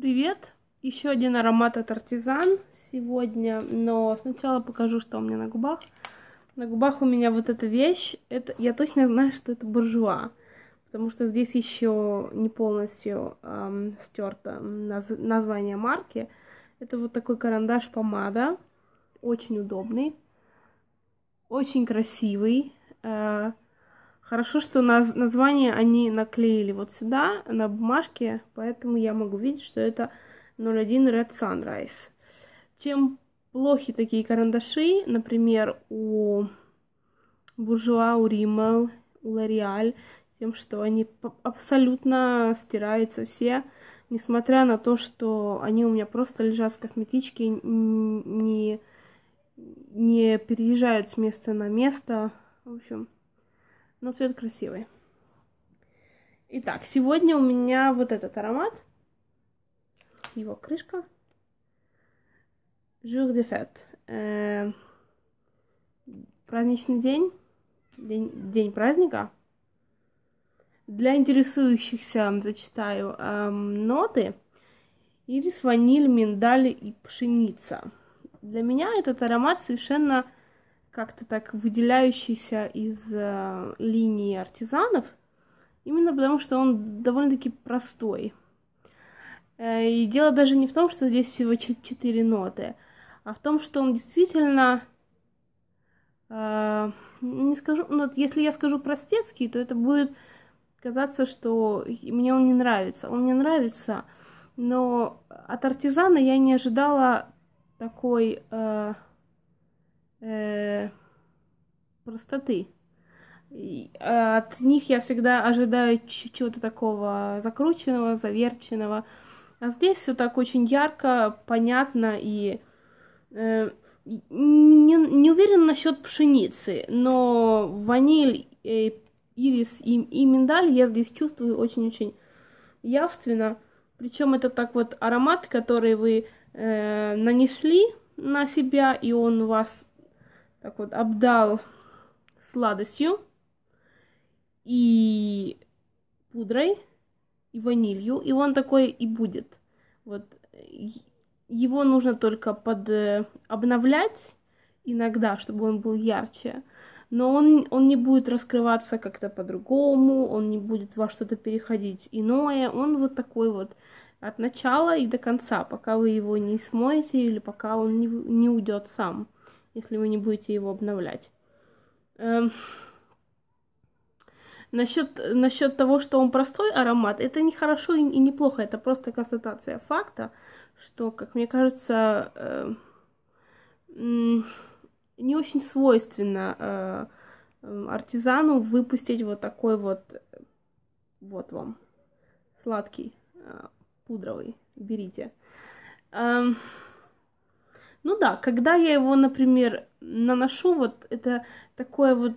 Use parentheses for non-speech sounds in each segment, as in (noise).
Привет! Еще один аромат от Артизан сегодня, но сначала покажу, что у меня на губах. На губах у меня вот эта вещь, это, я точно знаю, что это буржуа, потому что здесь еще не полностью эм, стерто наз, название марки. Это вот такой карандаш-помада, очень удобный, очень красивый. Э, Хорошо, что наз название они наклеили вот сюда, на бумажке, поэтому я могу видеть, что это 01 Red Sunrise. Чем плохи такие карандаши, например, у Буржуа, у Rimmel, у L'Oreal, тем, что они абсолютно стираются все, несмотря на то, что они у меня просто лежат в косметичке, не, не переезжают с места на место. В общем, но цвет красивый. Итак, сегодня у меня вот этот аромат. Его крышка. Жур де Фет. Э, праздничный день. день. День праздника. Для интересующихся зачитаю э, ноты. Ирис, ваниль, миндаль и пшеница. Для меня этот аромат совершенно как-то так выделяющийся из э, линии артизанов, именно потому что он довольно-таки простой. Э, и дело даже не в том, что здесь всего четыре ноты, а в том, что он действительно, э, не скажу, ну вот если я скажу простецкий, то это будет казаться, что мне он не нравится. Он мне нравится, но от артизана я не ожидала такой... Э, э, простоты. И а, от них я всегда ожидаю чего-то такого закрученного, заверченного. А здесь все так очень ярко, понятно и э, не, не уверена насчет пшеницы, но ваниль, э, ирис и, и миндаль я здесь чувствую очень-очень явственно. Причем это так вот аромат, который вы э, нанесли на себя, и он вас так вот обдал сладостью и пудрой, и ванилью, и он такой и будет. Вот его нужно только под э, обновлять иногда, чтобы он был ярче. Но он, он не будет раскрываться как-то по-другому, он не будет во что-то переходить иное. Он вот такой вот от начала и до конца, пока вы его не смоете или пока он не, не уйдет сам если вы не будете его обновлять. Эм, насчет, насчет того, что он простой аромат, это не хорошо и, и неплохо, это просто констатация факта, что, как мне кажется, э, не очень свойственно э, э, артизану выпустить вот такой вот, вот вам, сладкий, пудровый, берите. Эм, ну да, когда я его, например, наношу, вот это такое вот,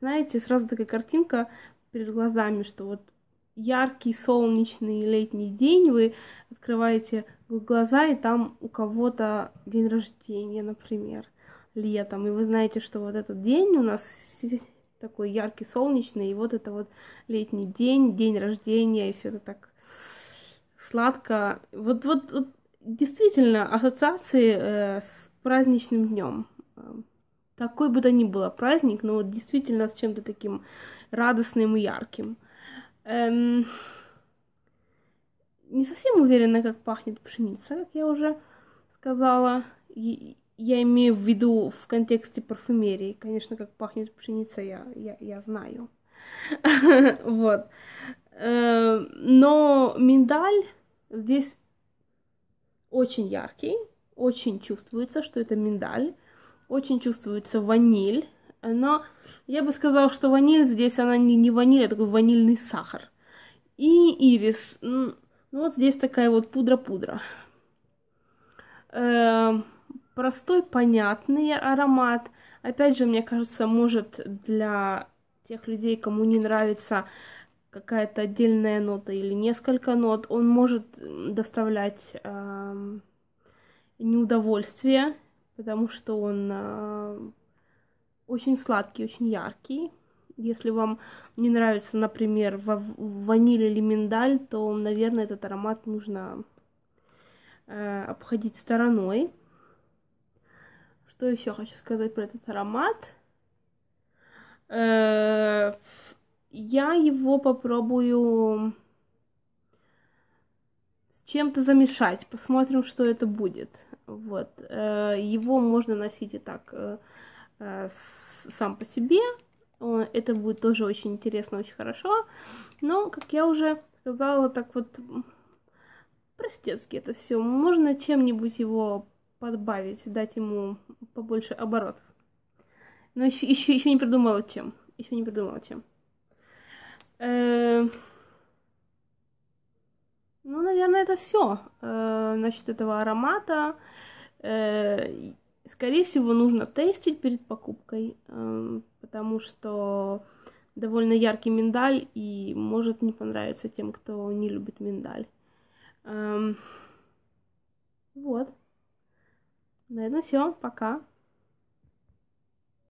знаете, сразу такая картинка перед глазами, что вот яркий солнечный летний день, вы открываете глаза, и там у кого-то день рождения, например, летом, и вы знаете, что вот этот день у нас (laughs) такой яркий, солнечный, и вот это вот летний день, день рождения, и все это так сладко. Вот, вот, вот действительно ассоциации э, с праздничным днем. Какой эм, бы то ни было праздник, но вот действительно с чем-то таким радостным и ярким. Эм, не совсем уверена, как пахнет пшеница, как я уже сказала. И, я имею в виду в контексте парфюмерии. Конечно, как пахнет пшеница, я, я, я знаю. (laughs) Вот. Эм, но миндаль здесь очень яркий, очень чувствуется, что это миндаль, очень чувствуется ваниль, но я бы сказала, что ваниль здесь, она не, не ваниль, а такой ванильный сахар. И ирис, ну вот здесь такая вот пудра-пудра. Э, простой, понятный аромат. Опять же, мне кажется, может для тех людей, кому не нравится какая-то отдельная нота или несколько нот, он может доставлять э, неудовольствие, потому что он э, очень сладкий, очень яркий. Если вам не нравится, например, ваниль или миндаль, то, наверное, этот аромат нужно э, обходить стороной. Что еще хочу сказать про этот аромат? Э, я его попробую с чем-то замешать. Посмотрим, что это будет. Вот. Э, его можно носить и так э, э, сам по себе. Это будет тоже очень интересно, очень хорошо. Но, как я уже сказала, так вот простецки это все. Можно чем-нибудь его подбавить, дать ему побольше оборотов. Но еще, еще, еще не придумала чем. Еще не придумала чем. Эм, ну, наверное, это все значит, э, этого аромата. Э, скорее всего, нужно тестить перед покупкой, эм, потому что довольно яркий миндаль и может не понравиться тем, кто не любит миндаль. Эм, вот. На этом все. Пока.